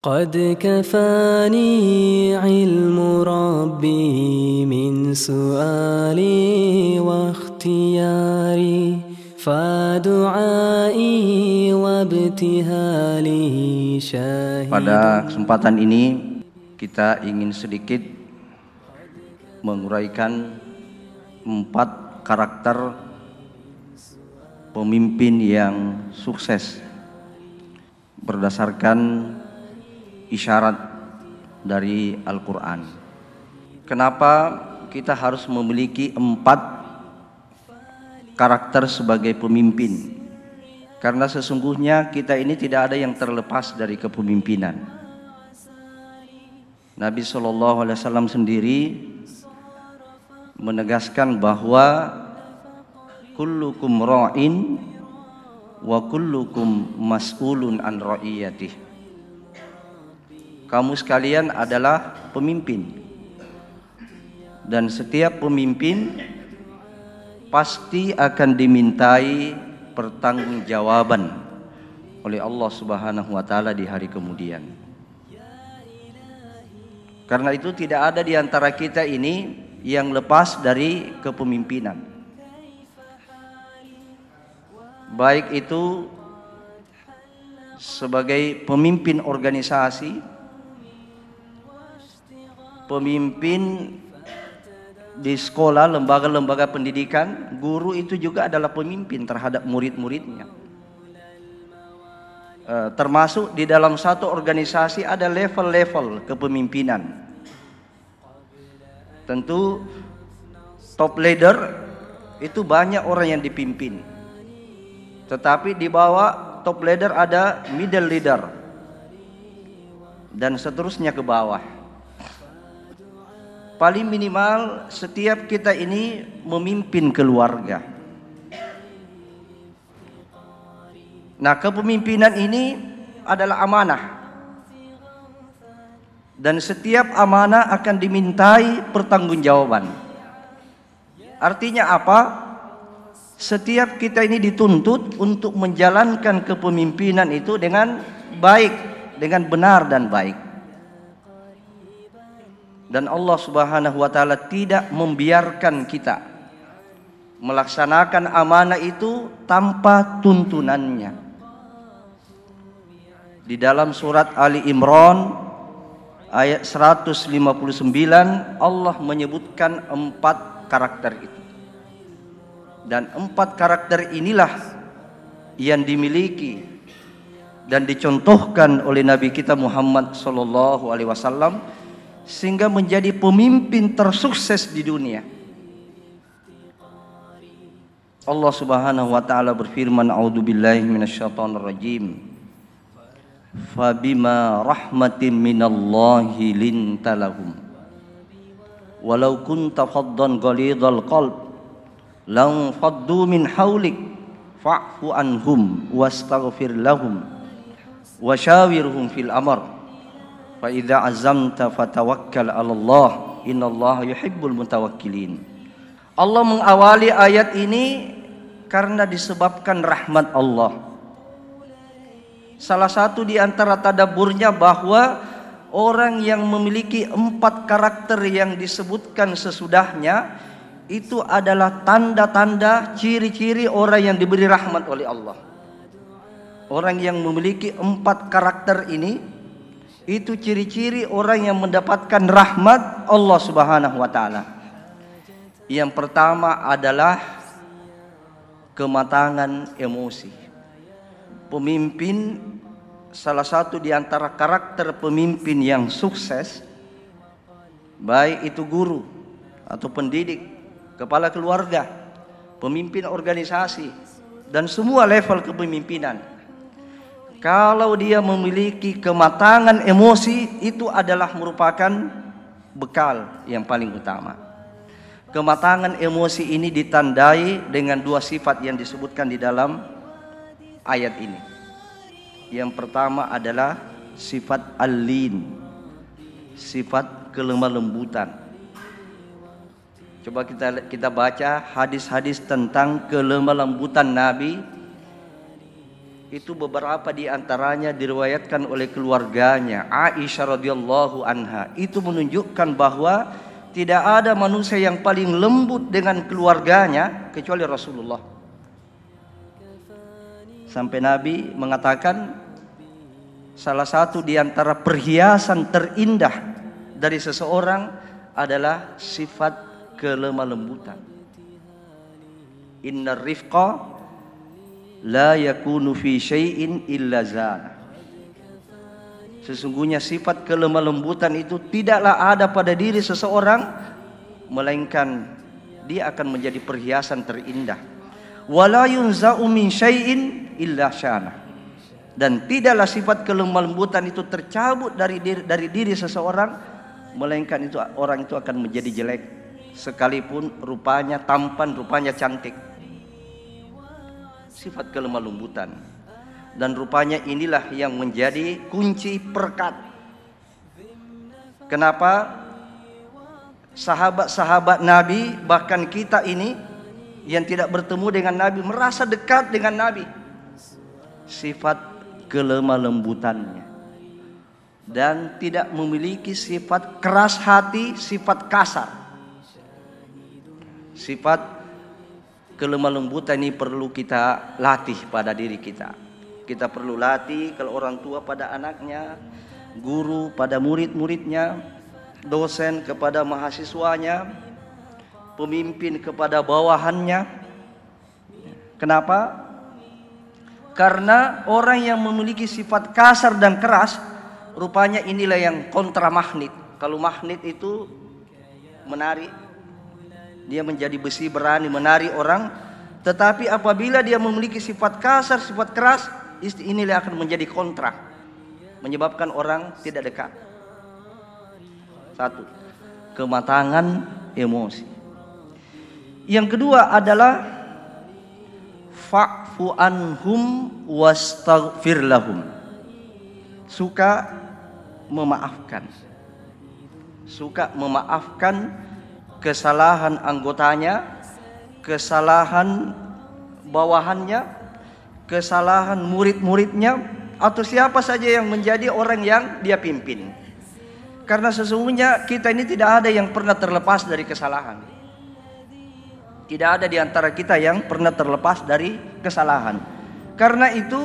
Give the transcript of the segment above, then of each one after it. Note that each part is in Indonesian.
قد كفاني علم ربي من سؤالي واختياري Pada kesempatan ini kita ingin sedikit menguraikan empat karakter pemimpin yang sukses berdasarkan isyarat dari Al-Quran. Kenapa kita harus memiliki empat karakter sebagai pemimpin? Karena sesungguhnya kita ini tidak ada yang terlepas dari kepemimpinan. Nabi Shallallahu Alaihi Wasallam sendiri menegaskan bahwa kullukum ra'in wa kullukum mas'ulun an ra'iyatih kamu sekalian adalah pemimpin. Dan setiap pemimpin pasti akan dimintai pertanggungjawaban oleh Allah Subhanahu wa taala di hari kemudian. Karena itu tidak ada di antara kita ini yang lepas dari kepemimpinan. Baik itu sebagai pemimpin organisasi pemimpin di sekolah, lembaga-lembaga pendidikan, guru itu juga adalah pemimpin terhadap murid-muridnya. Eh, termasuk di dalam satu organisasi ada level-level kepemimpinan. Tentu top leader itu banyak orang yang dipimpin. Tetapi di bawah top leader ada middle leader dan seterusnya ke bawah paling minimal setiap kita ini memimpin keluarga. Nah, kepemimpinan ini adalah amanah. Dan setiap amanah akan dimintai pertanggungjawaban. Artinya apa? Setiap kita ini dituntut untuk menjalankan kepemimpinan itu dengan baik, dengan benar dan baik dan Allah Subhanahu wa taala tidak membiarkan kita melaksanakan amanah itu tanpa tuntunannya. Di dalam surat Ali Imran ayat 159 Allah menyebutkan empat karakter itu. Dan empat karakter inilah yang dimiliki dan dicontohkan oleh Nabi kita Muhammad sallallahu alaihi wasallam sehingga menjadi pemimpin tersukses di dunia. Allah Subhanahu wa taala berfirman, "A'udzubillahi minasyaitonir rajim." Fabima rahmatin minallahi lintalahum. Walau kunta faddan ghalidhal qalb lang faddu min haulik fa'fu anhum wastaghfir lahum wasyawirhum fil amr Fa idza azamta fatawakkal 'ala Allah. Innallaha yuhibbul mutawakkilin. Allah mengawali ayat ini karena disebabkan rahmat Allah. Salah satu di antara tadaburnya bahwa orang yang memiliki empat karakter yang disebutkan sesudahnya itu adalah tanda-tanda ciri-ciri orang yang diberi rahmat oleh Allah. Orang yang memiliki empat karakter ini itu ciri-ciri orang yang mendapatkan rahmat Allah Subhanahu wa taala. Yang pertama adalah kematangan emosi. Pemimpin salah satu di antara karakter pemimpin yang sukses baik itu guru atau pendidik, kepala keluarga, pemimpin organisasi dan semua level kepemimpinan kalau dia memiliki kematangan emosi itu adalah merupakan bekal yang paling utama. Kematangan emosi ini ditandai dengan dua sifat yang disebutkan di dalam ayat ini. Yang pertama adalah sifat alin, sifat kelemah lembutan. Coba kita kita baca hadis-hadis tentang kelemah lembutan Nabi itu beberapa di antaranya diriwayatkan oleh keluarganya Aisyah radhiyallahu anha. Itu menunjukkan bahwa tidak ada manusia yang paling lembut dengan keluarganya kecuali Rasulullah. Sampai Nabi mengatakan salah satu di antara perhiasan terindah dari seseorang adalah sifat kelemah lembutan. Inna rifqa la yakunu fi syai'in illa zana. Sesungguhnya sifat kelemah lembutan itu tidaklah ada pada diri seseorang melainkan dia akan menjadi perhiasan terindah. Wala yunza'u syai'in illa syana. Dan tidaklah sifat kelemah lembutan itu tercabut dari diri, dari diri seseorang melainkan itu orang itu akan menjadi jelek sekalipun rupanya tampan, rupanya cantik sifat kelemah lembutan. Dan rupanya inilah yang menjadi kunci perkat. Kenapa sahabat-sahabat Nabi bahkan kita ini yang tidak bertemu dengan Nabi merasa dekat dengan Nabi sifat kelemah lembutannya dan tidak memiliki sifat keras hati, sifat kasar. Sifat kelemah lembutan ini perlu kita latih pada diri kita. Kita perlu latih kalau orang tua pada anaknya, guru pada murid-muridnya, dosen kepada mahasiswanya, pemimpin kepada bawahannya. Kenapa? Karena orang yang memiliki sifat kasar dan keras, rupanya inilah yang kontra magnet. Kalau magnet itu menarik dia menjadi besi berani menari orang tetapi apabila dia memiliki sifat kasar sifat keras inilah akan menjadi kontra menyebabkan orang tidak dekat satu kematangan emosi yang kedua adalah fa'fu anhum wastaghfir lahum suka memaafkan suka memaafkan kesalahan anggotanya, kesalahan bawahannya, kesalahan murid-muridnya, atau siapa saja yang menjadi orang yang dia pimpin. Karena sesungguhnya kita ini tidak ada yang pernah terlepas dari kesalahan. Tidak ada di antara kita yang pernah terlepas dari kesalahan. Karena itu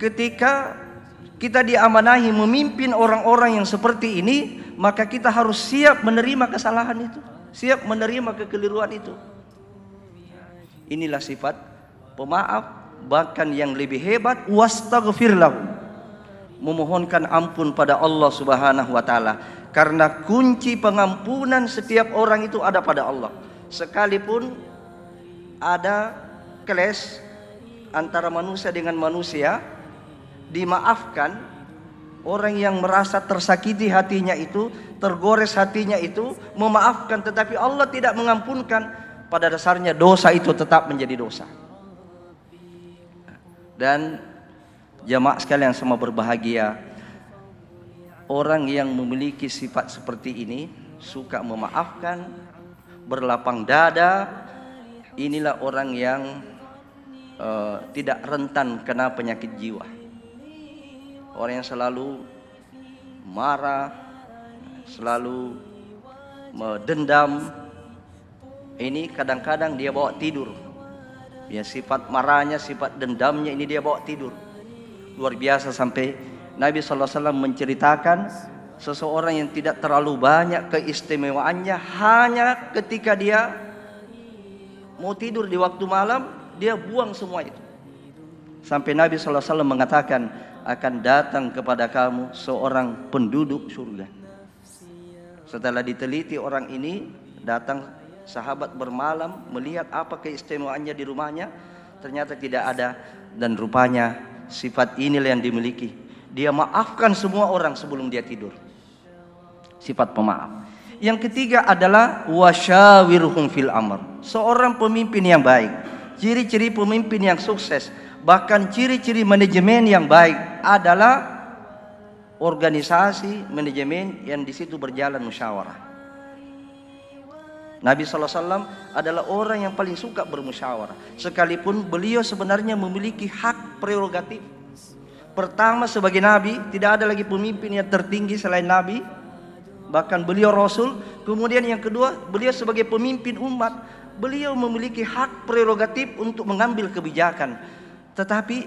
ketika kita diamanahi memimpin orang-orang yang seperti ini, maka kita harus siap menerima kesalahan itu siap menerima kekeliruan itu. Inilah sifat pemaaf bahkan yang lebih hebat wastaghfir Memohonkan ampun pada Allah Subhanahu wa taala karena kunci pengampunan setiap orang itu ada pada Allah. Sekalipun ada kelas antara manusia dengan manusia dimaafkan Orang yang merasa tersakiti hatinya itu, tergores hatinya itu, memaafkan tetapi Allah tidak mengampunkan, pada dasarnya dosa itu tetap menjadi dosa. Dan jamaah sekalian sama berbahagia, orang yang memiliki sifat seperti ini suka memaafkan, berlapang dada, inilah orang yang uh, tidak rentan kena penyakit jiwa orang yang selalu marah, selalu mendendam. Ini kadang-kadang dia bawa tidur. Ya sifat marahnya, sifat dendamnya ini dia bawa tidur. Luar biasa sampai Nabi SAW menceritakan seseorang yang tidak terlalu banyak keistimewaannya hanya ketika dia mau tidur di waktu malam dia buang semua itu. Sampai Nabi SAW mengatakan, akan datang kepada kamu seorang penduduk surga. Setelah diteliti orang ini, datang sahabat bermalam melihat apa keistimewaannya di rumahnya, ternyata tidak ada dan rupanya sifat inilah yang dimiliki. Dia maafkan semua orang sebelum dia tidur. Sifat pemaaf. Yang ketiga adalah wasyawirhum fil amr. Seorang pemimpin yang baik. Ciri-ciri pemimpin yang sukses Bahkan ciri-ciri manajemen yang baik adalah organisasi manajemen yang di situ berjalan musyawarah. Nabi SAW adalah orang yang paling suka bermusyawarah. Sekalipun beliau sebenarnya memiliki hak prerogatif. Pertama sebagai Nabi, tidak ada lagi pemimpin yang tertinggi selain Nabi. Bahkan beliau Rasul. Kemudian yang kedua, beliau sebagai pemimpin umat. Beliau memiliki hak prerogatif untuk mengambil kebijakan tetapi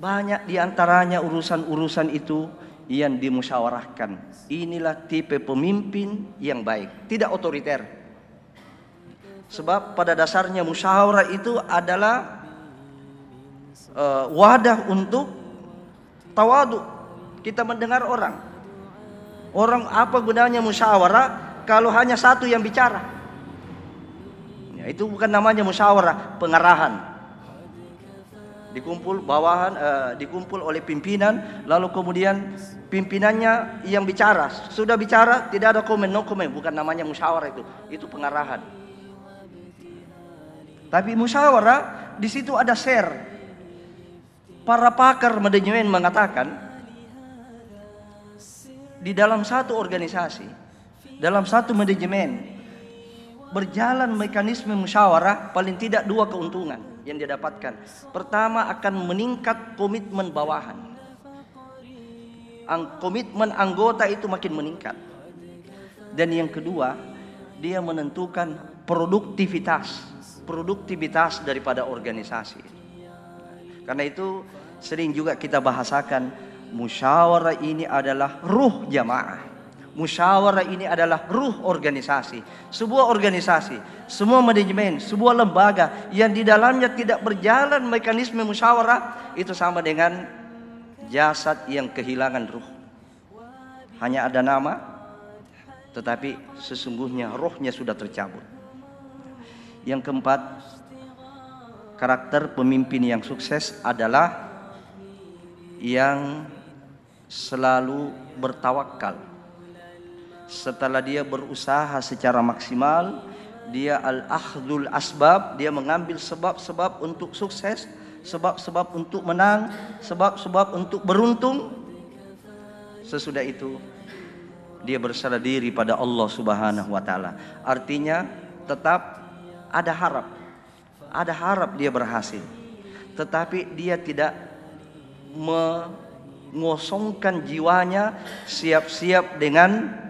banyak diantaranya urusan-urusan itu yang dimusyawarahkan. Inilah tipe pemimpin yang baik, tidak otoriter. Sebab pada dasarnya musyawarah itu adalah uh, wadah untuk tawadu. Kita mendengar orang. Orang apa gunanya musyawarah kalau hanya satu yang bicara? Ya, itu bukan namanya musyawarah, pengarahan dikumpul bawahan uh, dikumpul oleh pimpinan lalu kemudian pimpinannya yang bicara sudah bicara tidak ada komen no komen bukan namanya musyawarah itu itu pengarahan tapi musyawarah di situ ada share para pakar manajemen mengatakan di dalam satu organisasi dalam satu manajemen berjalan mekanisme musyawarah paling tidak dua keuntungan yang dia dapatkan. Pertama akan meningkat komitmen bawahan. Ang komitmen anggota itu makin meningkat. Dan yang kedua, dia menentukan produktivitas, produktivitas daripada organisasi. Karena itu sering juga kita bahasakan musyawarah ini adalah ruh jamaah Musyawarah ini adalah ruh organisasi, sebuah organisasi, semua manajemen, sebuah lembaga yang di dalamnya tidak berjalan mekanisme musyawarah itu sama dengan jasad yang kehilangan ruh. Hanya ada nama, tetapi sesungguhnya rohnya sudah tercabut. Yang keempat, karakter pemimpin yang sukses adalah yang selalu bertawakal setelah dia berusaha secara maksimal dia al-akhdul asbab dia mengambil sebab-sebab untuk sukses sebab-sebab untuk menang sebab-sebab untuk beruntung sesudah itu dia berserah diri pada Allah Subhanahu wa taala artinya tetap ada harap ada harap dia berhasil tetapi dia tidak mengosongkan jiwanya siap-siap dengan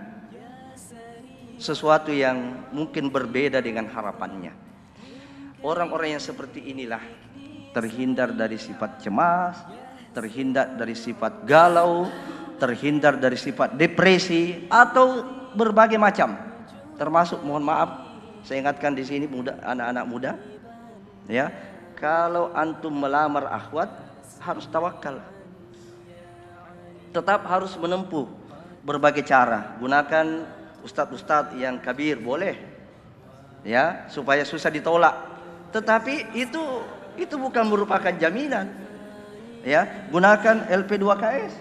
sesuatu yang mungkin berbeda dengan harapannya. Orang-orang yang seperti inilah terhindar dari sifat cemas, terhindar dari sifat galau, terhindar dari sifat depresi atau berbagai macam. Termasuk mohon maaf, saya ingatkan di sini muda anak-anak muda ya, kalau antum melamar akhwat harus tawakal. Tetap harus menempuh berbagai cara. Gunakan ustadz-ustadz yang kabir boleh ya supaya susah ditolak tetapi itu itu bukan merupakan jaminan ya gunakan LP2KS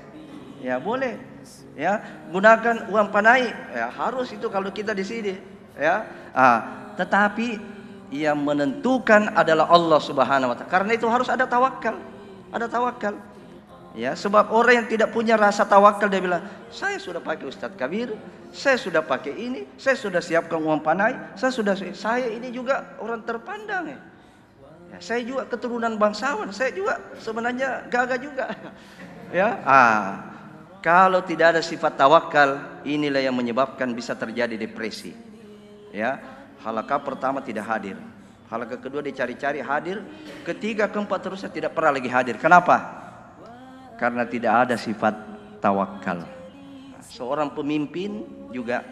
ya boleh ya gunakan uang panai ya harus itu kalau kita di sini ya ah, tetapi yang menentukan adalah Allah Subhanahu wa taala karena itu harus ada tawakal ada tawakal Ya, sebab orang yang tidak punya rasa tawakal dia bilang, saya sudah pakai Ustadz Kabir, saya sudah pakai ini, saya sudah siapkan uang panai, saya sudah saya ini juga orang terpandang ya. ya saya juga keturunan bangsawan, saya juga sebenarnya gagah juga. Ya, ah, kalau tidak ada sifat tawakal, inilah yang menyebabkan bisa terjadi depresi. Ya, halakah pertama tidak hadir. Halakah kedua dicari-cari hadir, ketiga keempat terusnya tidak pernah lagi hadir. Kenapa? karena tidak ada sifat tawakal. Seorang pemimpin juga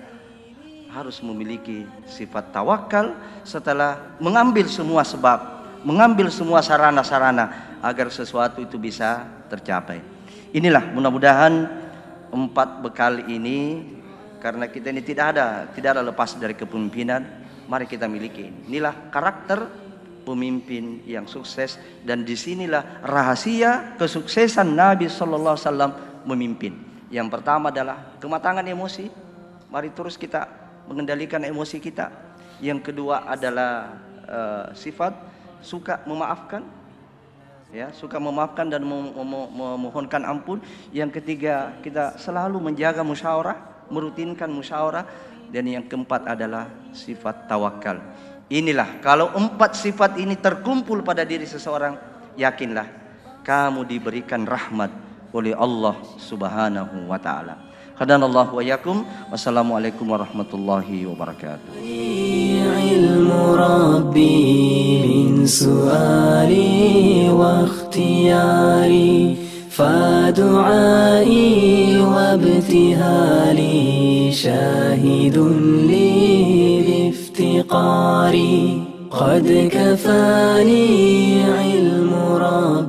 harus memiliki sifat tawakal setelah mengambil semua sebab, mengambil semua sarana-sarana agar sesuatu itu bisa tercapai. Inilah mudah-mudahan empat bekal ini karena kita ini tidak ada tidak ada lepas dari kepemimpinan, mari kita miliki. Inilah karakter pemimpin yang sukses dan disinilah rahasia kesuksesan Nabi Shallallahu Alaihi Wasallam memimpin. Yang pertama adalah kematangan emosi. Mari terus kita mengendalikan emosi kita. Yang kedua adalah uh, sifat suka memaafkan, ya suka memaafkan dan memohonkan ampun. Yang ketiga kita selalu menjaga musyawarah, merutinkan musyawarah. Dan yang keempat adalah sifat tawakal. Inilah kalau empat sifat ini terkumpul pada diri seseorang, yakinlah kamu diberikan rahmat oleh Allah Subhanahu wa taala. Hadanallahu wa yakum. Wassalamualaikum warahmatullahi wabarakatuh. Ilmu Rabbi min wa ikhtiyari فدعائي وابتهالي قاري قد كفاني علم راحتي